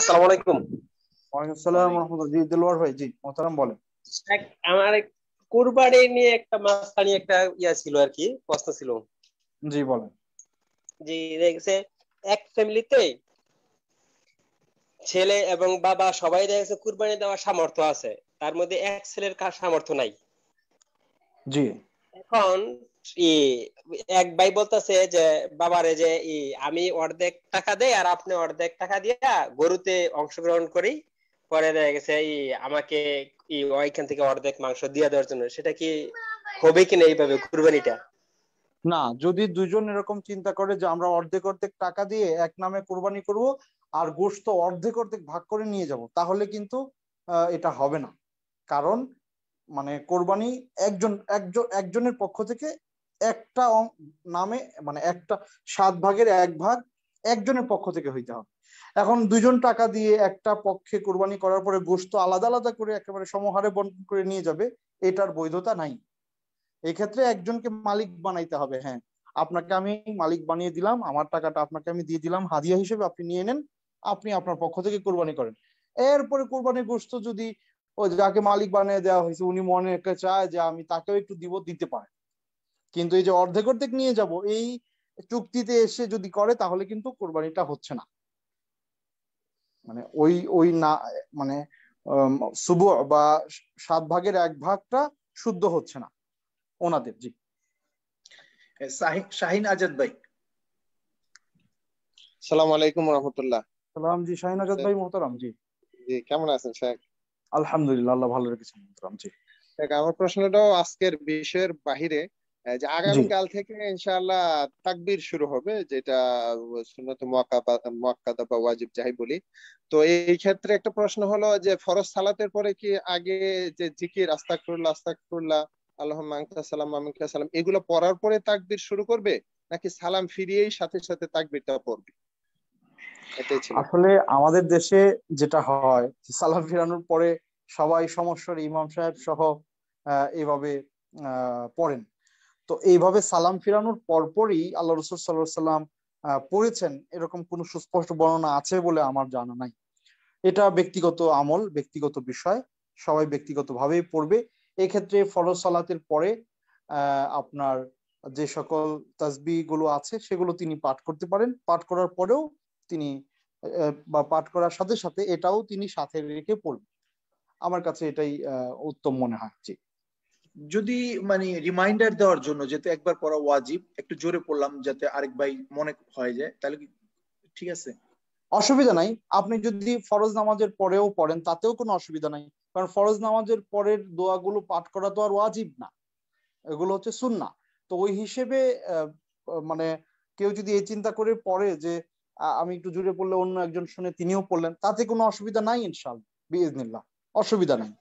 আসসালামু আলাইকুম ওয়ালাইকুম আসসালাম রাহমাতুল্লাহ জি দিলওয়ার ভাই জি মোহতারাম বলেন আমার কুরবানি নিয়ে একটা মাস্তানি একটা ইয়া ছিল আর কি প্রশ্ন ছিল জি বলেন জি দেখছে এক ফ্যামিলিতে ছেলে এবং বাবা সবাই দেখেছে কুরবানি দেওয়ার সামর্থ্য আছে তার মধ্যে এক ছেলের কার সামর্থ্য নাই জি এখন এক ভাই বলতেছে যে বাবারে যে আমি অর্ধেক টাকা দেই আর আপনি অর্ধেক টাকা দিয়া গরুতে অংশগ্রহণ করি পরে দেখা গেছে আমাকে ওইখান থেকে অর্ধেক মাংস দিয়ে দেওয়ার জন্য সেটা কি হবে কিনা এইভাবে কুরবানিটা না যদি দুজন এরকম চিন্তা করে যে আমরা অর্ধেক অর্ধেক টাকা দিয়ে এক নামে কোরবানি করব আর গোস্ত অর্ধেক অর্ধেক ভাগ করে নিয়ে যাব তাহলে কিন্তু এটা হবে না কারণ মানে কোরবানি একজন একজন একজনের পক্ষ থেকে একটা নামে মানে একটা সাত ভাগের এক ভাগ একজনের পক্ষ থেকে হইতে হবে এখন দুজন টাকা দিয়ে একটা পক্ষে কোরবানি করার পরে গোস্ত আলাদা আলাদা করে একেবারে সমহারে বন্টন করে নিয়ে যাবে এটার বৈধতা নাই এক্ষেত্রে একজনকে মালিক বানাইতে হবে হ্যাঁ আপনাকে আমি মালিক বানিয়ে দিলাম আমার টাকাটা আপনাকে আমি দিয়ে দিলাম হাদিয়া হিসেবে আপনি নিয়ে নেন আপনি আপনার পক্ষ থেকে কোরবানি করেন এরপরে কোরবানির গোস্ত যদি ও যাকে মালিক বানিয়ে দেওয়া হয়েছে উনি মনে চায় যে আমি তাকেও একটু দিব দিতে পারেন কিন্তু এই যে অর্ধেক অর্ধেক নিয়ে যাব এই চুক্তিতে এসে যদি করে তাহলে কিন্তু কোরবানিটা হচ্ছে না মানে ওই ওই না মানে শুভ বা সাত ভাগের এক ভাগটা শুদ্ধ হচ্ছে না ওনাদের জি শাহিন আজাদ ভাই সালাম আলাইকুম রহমতুল্লাহ সালাম জি শাহিন আজাদ ভাই মোহতারাম জি জি কেমন আছেন শেখ আলহামদুলিল্লাহ আল্লাহ ভালো রেখেছেন মোহতারাম জি আমার প্রশ্নটাও আজকের বিষয়ের বাহিরে যে আগামীকাল থেকে ইনশাআল্লাহ তাকবির শুরু হবে যেটা সুন্নত মুয়াক্কাদা বা ওয়াজিব যাই বলি তো এই ক্ষেত্রে একটা প্রশ্ন হলো যে ফরজ সালাতের পরে কি আগে যে জিকির আস্তাকফিরুল্লাহ আস্তাকফিরুল্লাহ আল্লাহ মাংতা সালাম মামিকা সালাম এগুলো পড়ার পরে তাকবির শুরু করবে নাকি সালাম ফিরিয়েই সাথে সাথে তাকবিরটা পড়বে আসলে আমাদের দেশে যেটা হয় সালাম ফিরানোর পরে সবাই সমস্যার ইমাম সাহেব সহ এভাবে পড়েন তো এইভাবে সালাম ফিরানোর পরপরই আল্লাহ রসুল সাল্লাহ সাল্লাম পড়েছেন এরকম কোনো সুস্পষ্ট বর্ণনা আছে বলে আমার জানা নাই এটা ব্যক্তিগত আমল ব্যক্তিগত বিষয় সবাই ব্যক্তিগতভাবেই পড়বে এক্ষেত্রে ফরজ সালাতের পরে আপনার যে সকল তাজবি গুলো আছে সেগুলো তিনি পাঠ করতে পারেন পাঠ করার পরেও তিনি বা পাঠ করার সাথে সাথে এটাও তিনি সাথে রেখে পড়বেন আমার কাছে এটাই উত্তম মনে হয় জি যদি মানে রিমাইন্ডার দেওয়ার জন্য যেহেতু একবার পড়া ওয়াজিব একটু জোরে পড়লাম যাতে আরেক ভাই মনে হয়ে যায় তাহলে কি ঠিক আছে অসুবিধা নাই আপনি যদি ফরজ নামাজের পরেও পড়েন তাতেও কোনো অসুবিধা নাই কারণ ফরজ নামাজের পরের দোয়াগুলো পাঠ করা তো আর ওয়াজিব না এগুলো হচ্ছে সুন্না তো ওই হিসেবে মানে কেউ যদি এই চিন্তা করে পড়ে যে আমি একটু জুড়ে পড়লে অন্য একজন শুনে তিনিও পড়লেন তাতে কোনো অসুবিধা নাই ইনশাল্লাহ বিজনিল্লাহ অসুবিধা নাই